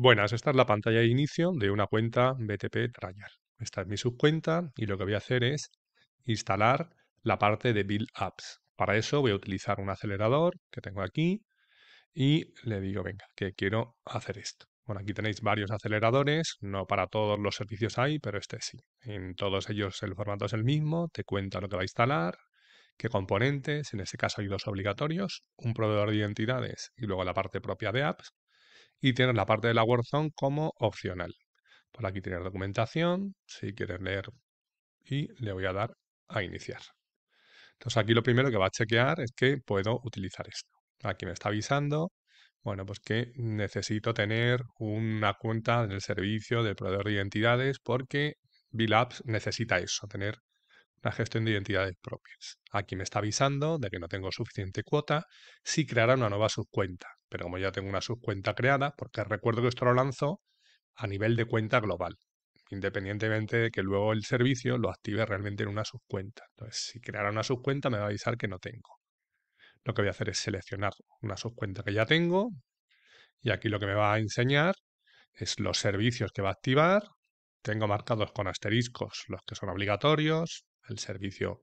Buenas, esta es la pantalla de inicio de una cuenta BTP Esta es mi subcuenta y lo que voy a hacer es instalar la parte de Build Apps. Para eso voy a utilizar un acelerador que tengo aquí y le digo, venga, que quiero hacer esto. Bueno, aquí tenéis varios aceleradores, no para todos los servicios hay, pero este sí. En todos ellos el formato es el mismo, te cuenta lo que va a instalar, qué componentes, en este caso hay dos obligatorios, un proveedor de identidades y luego la parte propia de apps y tienes la parte de la Warzone como opcional. Por aquí tienes documentación, si quieres leer, y le voy a dar a iniciar. Entonces aquí lo primero que va a chequear es que puedo utilizar esto. Aquí me está avisando, bueno, pues que necesito tener una cuenta en el servicio del proveedor de identidades porque VLABS necesita eso, tener una gestión de identidades propias. Aquí me está avisando de que no tengo suficiente cuota, si creará una nueva subcuenta. Pero como ya tengo una subcuenta creada, porque recuerdo que esto lo lanzo a nivel de cuenta global, independientemente de que luego el servicio lo active realmente en una subcuenta. Entonces, si creara una subcuenta, me va a avisar que no tengo. Lo que voy a hacer es seleccionar una subcuenta que ya tengo, y aquí lo que me va a enseñar es los servicios que va a activar. Tengo marcados con asteriscos los que son obligatorios, el servicio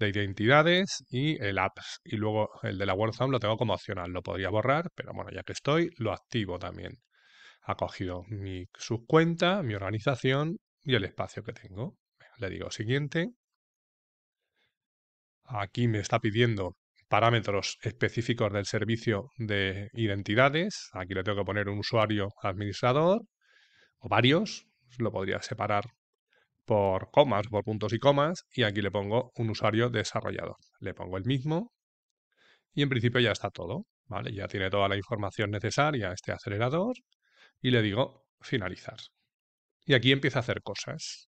de identidades y el apps. Y luego el de la WordZone lo tengo como opcional, lo podría borrar, pero bueno, ya que estoy, lo activo también. Ha cogido mi subcuenta, mi organización y el espacio que tengo. Le digo siguiente. Aquí me está pidiendo parámetros específicos del servicio de identidades. Aquí le tengo que poner un usuario administrador o varios. Lo podría separar por comas, por puntos y comas, y aquí le pongo un usuario desarrollador. Le pongo el mismo y en principio ya está todo, ¿vale? Ya tiene toda la información necesaria este acelerador y le digo finalizar. Y aquí empieza a hacer cosas.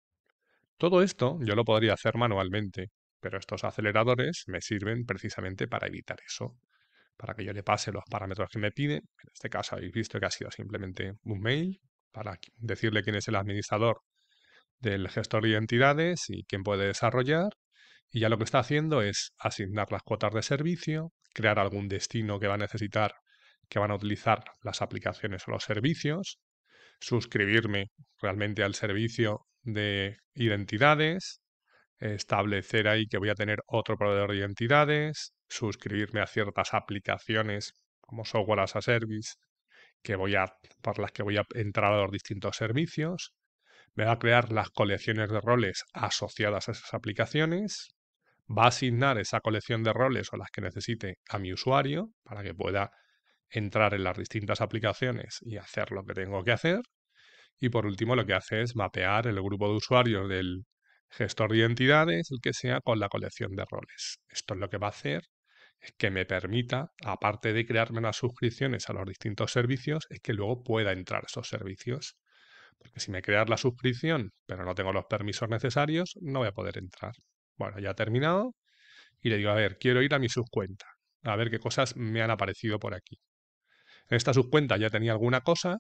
Todo esto yo lo podría hacer manualmente, pero estos aceleradores me sirven precisamente para evitar eso, para que yo le pase los parámetros que me pide. En este caso habéis visto que ha sido simplemente un mail para decirle quién es el administrador del gestor de identidades y quién puede desarrollar. Y ya lo que está haciendo es asignar las cuotas de servicio, crear algún destino que va a necesitar, que van a utilizar las aplicaciones o los servicios, suscribirme realmente al servicio de identidades, establecer ahí que voy a tener otro proveedor de identidades, suscribirme a ciertas aplicaciones como software as a service que voy a, por las que voy a entrar a los distintos servicios, me va a crear las colecciones de roles asociadas a esas aplicaciones, va a asignar esa colección de roles o las que necesite a mi usuario para que pueda entrar en las distintas aplicaciones y hacer lo que tengo que hacer. Y por último lo que hace es mapear el grupo de usuarios del gestor de identidades, el que sea, con la colección de roles. Esto es lo que va a hacer es que me permita, aparte de crearme las suscripciones a los distintos servicios, es que luego pueda entrar esos servicios porque si me creas la suscripción, pero no tengo los permisos necesarios, no voy a poder entrar. Bueno, ya ha terminado y le digo, a ver, quiero ir a mi subcuenta, a ver qué cosas me han aparecido por aquí. En esta subcuenta ya tenía alguna cosa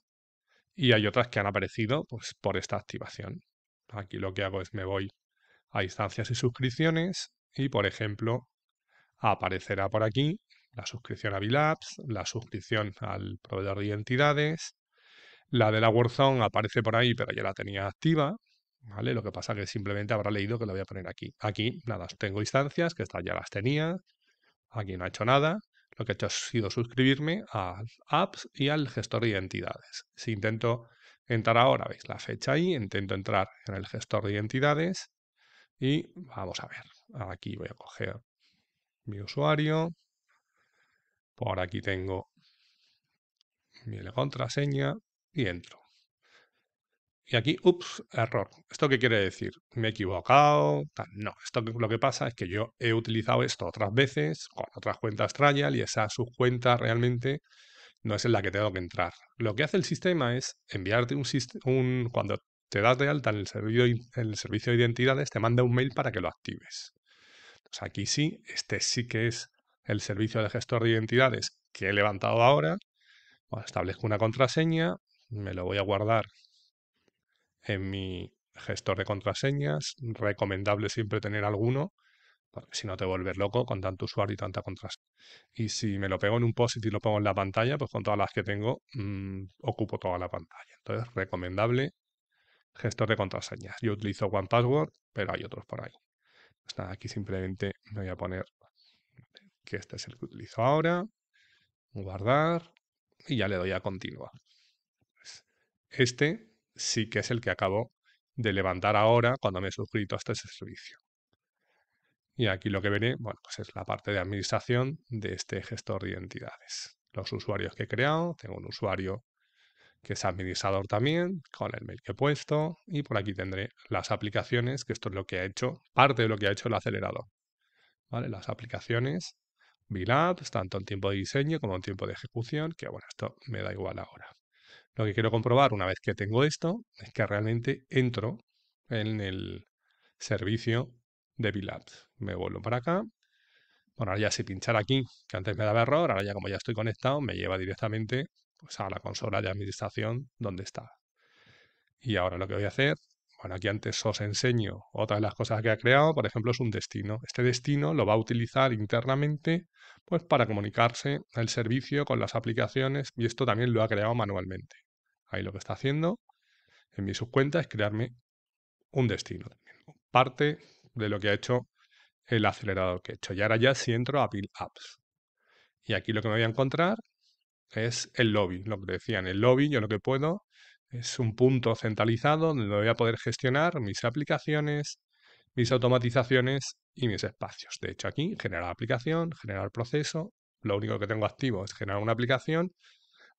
y hay otras que han aparecido pues, por esta activación. Aquí lo que hago es me voy a instancias y suscripciones y, por ejemplo, aparecerá por aquí la suscripción a Vilabs, la suscripción al proveedor de identidades, la de la Warzone aparece por ahí, pero ya la tenía activa. ¿Vale? Lo que pasa que simplemente habrá leído que lo voy a poner aquí. Aquí, nada, tengo instancias, que estas ya las tenía. Aquí no ha hecho nada. Lo que he hecho ha sido suscribirme a apps y al gestor de identidades. Si intento entrar ahora, veis la fecha ahí, intento entrar en el gestor de identidades y vamos a ver. Aquí voy a coger mi usuario. Por aquí tengo mi contraseña y entro. Y aquí, ups, error. ¿Esto qué quiere decir? ¿Me he equivocado? No, esto lo que pasa es que yo he utilizado esto otras veces con otras cuentas trial y esa subcuenta realmente no es en la que tengo que entrar. Lo que hace el sistema es enviarte un, un cuando te das de alta en el, servicio, el servicio de identidades, te manda un mail para que lo actives. Entonces aquí sí, este sí que es el servicio de gestor de identidades que he levantado ahora. establezco una contraseña, me lo voy a guardar en mi gestor de contraseñas. Recomendable siempre tener alguno, porque si no te vuelves loco con tanto usuario y tanta contraseña. Y si me lo pego en un post y lo pongo en la pantalla, pues con todas las que tengo, mm, ocupo toda la pantalla. Entonces, recomendable gestor de contraseñas. Yo utilizo OnePassword, pero hay otros por ahí. Pues aquí simplemente me voy a poner que este es el que utilizo ahora, guardar y ya le doy a continuar. Este sí que es el que acabo de levantar ahora cuando me he suscrito a este servicio. Y aquí lo que veré, bueno, pues es la parte de administración de este gestor de identidades. Los usuarios que he creado, tengo un usuario que es administrador también, con el mail que he puesto, y por aquí tendré las aplicaciones, que esto es lo que ha hecho, parte de lo que ha hecho el acelerador. ¿Vale? Las aplicaciones, VLAB, tanto en tiempo de diseño como en tiempo de ejecución, que bueno, esto me da igual ahora. Lo que quiero comprobar una vez que tengo esto es que realmente entro en el servicio de VLABs. Me vuelvo para acá. Bueno, ahora ya si pinchar aquí, que antes me daba error, ahora ya como ya estoy conectado, me lleva directamente pues, a la consola de administración donde está. Y ahora lo que voy a hacer, bueno, aquí antes os enseño otras de las cosas que ha creado, por ejemplo, es un destino. Este destino lo va a utilizar internamente pues, para comunicarse el servicio con las aplicaciones y esto también lo ha creado manualmente. Ahí lo que está haciendo en mi subcuenta es crearme un destino Parte de lo que ha hecho el acelerador que he hecho. Y ahora ya si entro a Build Apps. Y aquí lo que me voy a encontrar es el lobby. Lo que decía, el lobby yo lo que puedo es un punto centralizado donde voy a poder gestionar mis aplicaciones, mis automatizaciones y mis espacios. De hecho, aquí generar aplicación, generar proceso. Lo único que tengo activo es generar una aplicación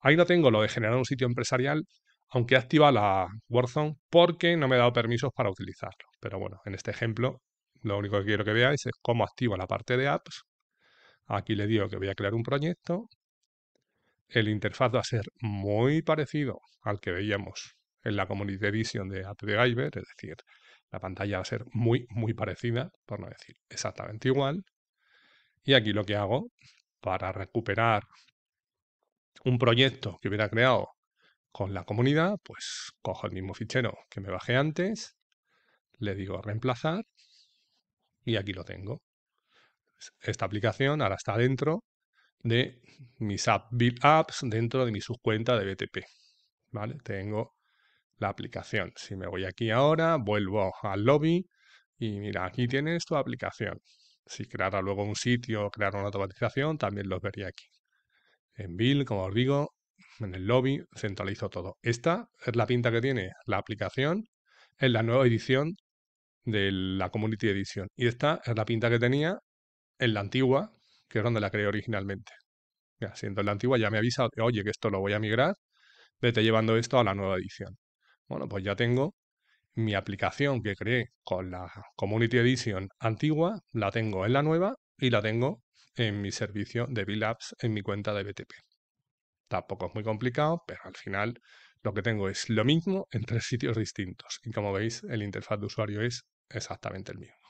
Ahí no tengo lo de generar un sitio empresarial, aunque activa la WordZone, porque no me he dado permisos para utilizarlo. Pero bueno, en este ejemplo, lo único que quiero que veáis es cómo activo la parte de apps. Aquí le digo que voy a crear un proyecto. El interfaz va a ser muy parecido al que veíamos en la Community Edition de AppDriver, es decir, la pantalla va a ser muy, muy parecida, por no decir exactamente igual. Y aquí lo que hago para recuperar un proyecto que hubiera creado con la comunidad, pues cojo el mismo fichero que me bajé antes, le digo reemplazar y aquí lo tengo. Esta aplicación ahora está dentro de mis app build apps, dentro de mi subcuenta de BTP. ¿Vale? Tengo la aplicación. Si me voy aquí ahora, vuelvo al lobby y mira, aquí tienes tu aplicación. Si creara luego un sitio o creara una automatización, también los vería aquí en Bill, como os digo, en el lobby, centralizo todo. Esta es la pinta que tiene la aplicación en la nueva edición de la Community Edition. Y esta es la pinta que tenía en la antigua, que es donde la creé originalmente. Ya siendo en la antigua ya me avisa, oye, que esto lo voy a migrar, vete llevando esto a la nueva edición. Bueno, pues ya tengo mi aplicación que creé con la Community Edition antigua, la tengo en la nueva y la tengo en mi servicio de Bill en mi cuenta de BTP. Tampoco es muy complicado, pero al final lo que tengo es lo mismo en tres sitios distintos. Y como veis, el interfaz de usuario es exactamente el mismo.